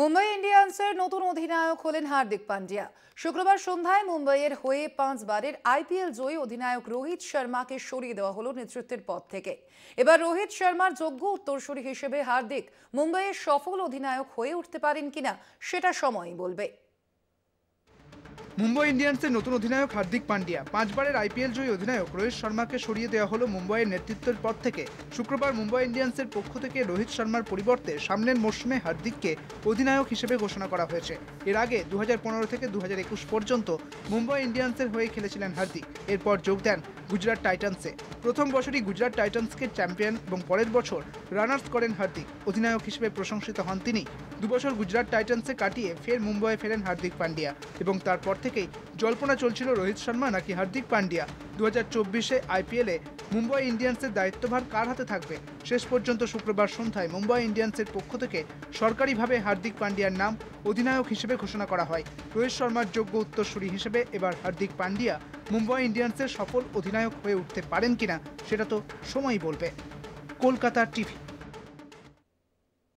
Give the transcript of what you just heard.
মুম্বাই ইন্ডিয়ান্সের নতুন অধিনায়ক হলেন হার্দিক পান্ডিয়া শুক্রবার সন্ধ্যায় মুম্বাইয়ের হয়ে পাঁচবারের আইপিএল জয়ী অধিনায়ক রোহিত শর্মাকে সরিয়ে দেওয়া হলো নেতৃত্বের পদ থেকে এবার রোহিত শর্মার যোগ্য উত্তরসূরি হিসেবে হার্দিক মুম্বাইয়ের সফল অধিনায়ক হয়ে উঠতে পারেন কিনা সেটা সময়ই বলবে মুম্বাই ইন্ডিয়ান্সের নতুন অধিনায়ক হার্দিক পান্ডিয়া পাঁচবারের আইপিএল জয়ী অধিনায়ক রোহিত শর্মাকে সরিয়ে দেওয়া হলো মুম্বাইয়ের নেতৃত্বের পর থেকে শুক্রবার মুম্বাই ইন্ডিয়ান্সের পক্ষ থেকে রোহিত শর্মার পরিবর্তে সামনের মৌসুমে হার্দিককে অধিনায়ক হিসেবে ঘোষণা করা হয়েছে এর আগে দু থেকে দু পর্যন্ত মুম্বাই ইন্ডিয়ান্সের হয়ে খেলেছিলেন হার্দিক এরপর যোগ দেন গুজরাট টাইটান্সে প্রথম বছরই গুজরাট টাইটান্সকে চ্যাম্পিয়ন এবং পরের বছর রানার্স করেন হার্দিক অধিনায়ক হিসেবে প্রশংসিত হন তিনি দুবছর গুজরাট টাইটান্সে কাটিয়ে ফের মুম্বইয়ে ফেরেন হার্দিক পান্ডিয়া এবং তারপর থেকেই জল্পনা চলছিল রোহিত শর্মা নাকি হার্দিক পান্ডিয়া দু হাজার চব্বিশে আইপিএলে মুম্বাই ইন্ডিয়ান্সের দায়িত্বভার কার হাতে থাকবে শেষ পর্যন্ত শুক্রবার সন্ধ্যায় মুম্বাই ইন্ডিয়ান্সের পক্ষ থেকে সরকারিভাবে হার্দিক পান্ডিয়ার নাম অধিনায়ক হিসেবে ঘোষণা করা হয় রোহিত শর্মার যোগ্য উত্তরসূরি হিসেবে এবার হার্দিক পান্ডিয়া মুম্বাই ইন্ডিয়ান্সের সফল অধিনায়ক হয়ে উঠতে পারেন কিনা সেটা তো সময়ই বলবে কলকাতা টিভি